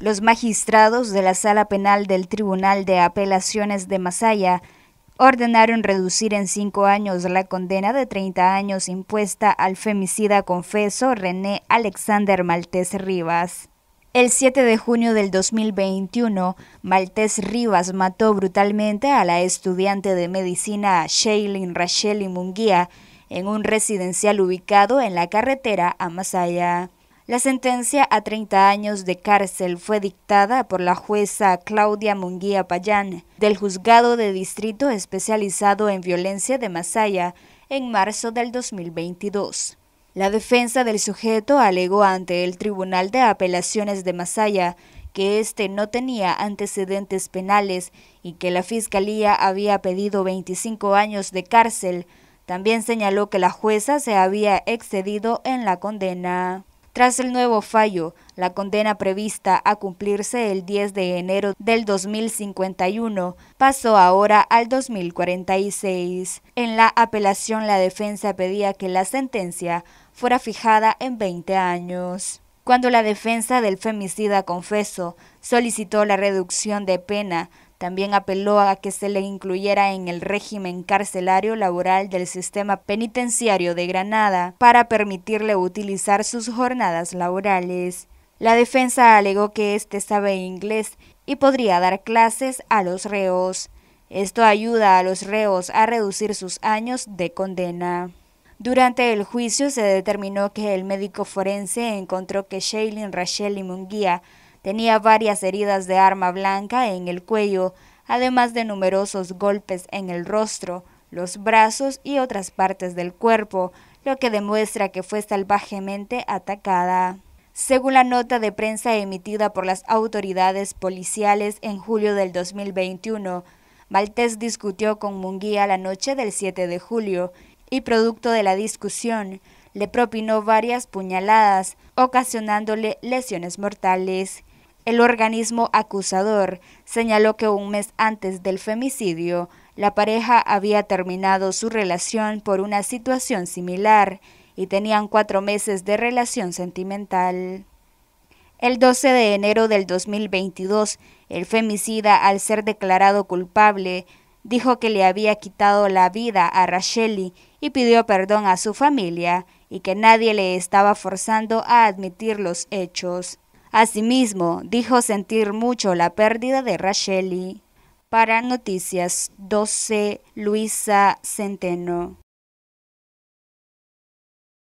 Los magistrados de la Sala Penal del Tribunal de Apelaciones de Masaya ordenaron reducir en cinco años la condena de 30 años impuesta al femicida confeso René Alexander Maltés Rivas. El 7 de junio del 2021, Maltés Rivas mató brutalmente a la estudiante de medicina Shailin Rachel Munguía en un residencial ubicado en la carretera a Masaya. La sentencia a 30 años de cárcel fue dictada por la jueza Claudia Munguía Payán del Juzgado de Distrito Especializado en Violencia de Masaya en marzo del 2022. La defensa del sujeto alegó ante el Tribunal de Apelaciones de Masaya que éste no tenía antecedentes penales y que la Fiscalía había pedido 25 años de cárcel. También señaló que la jueza se había excedido en la condena. Tras el nuevo fallo, la condena prevista a cumplirse el 10 de enero del 2051 pasó ahora al 2046. En la apelación la defensa pedía que la sentencia fuera fijada en 20 años. Cuando la defensa del femicida confeso solicitó la reducción de pena, también apeló a que se le incluyera en el régimen carcelario laboral del sistema penitenciario de Granada para permitirle utilizar sus jornadas laborales. La defensa alegó que éste sabe inglés y podría dar clases a los reos. Esto ayuda a los reos a reducir sus años de condena. Durante el juicio se determinó que el médico forense encontró que Shailene Rachel y Munguía Tenía varias heridas de arma blanca en el cuello, además de numerosos golpes en el rostro, los brazos y otras partes del cuerpo, lo que demuestra que fue salvajemente atacada. Según la nota de prensa emitida por las autoridades policiales en julio del 2021, Maltés discutió con Munguía la noche del 7 de julio y producto de la discusión le propinó varias puñaladas, ocasionándole lesiones mortales. El organismo acusador señaló que un mes antes del femicidio, la pareja había terminado su relación por una situación similar y tenían cuatro meses de relación sentimental. El 12 de enero del 2022, el femicida, al ser declarado culpable, dijo que le había quitado la vida a Racheli y pidió perdón a su familia y que nadie le estaba forzando a admitir los hechos. Asimismo, dijo sentir mucho la pérdida de Racheli. Para Noticias 12, Luisa Centeno.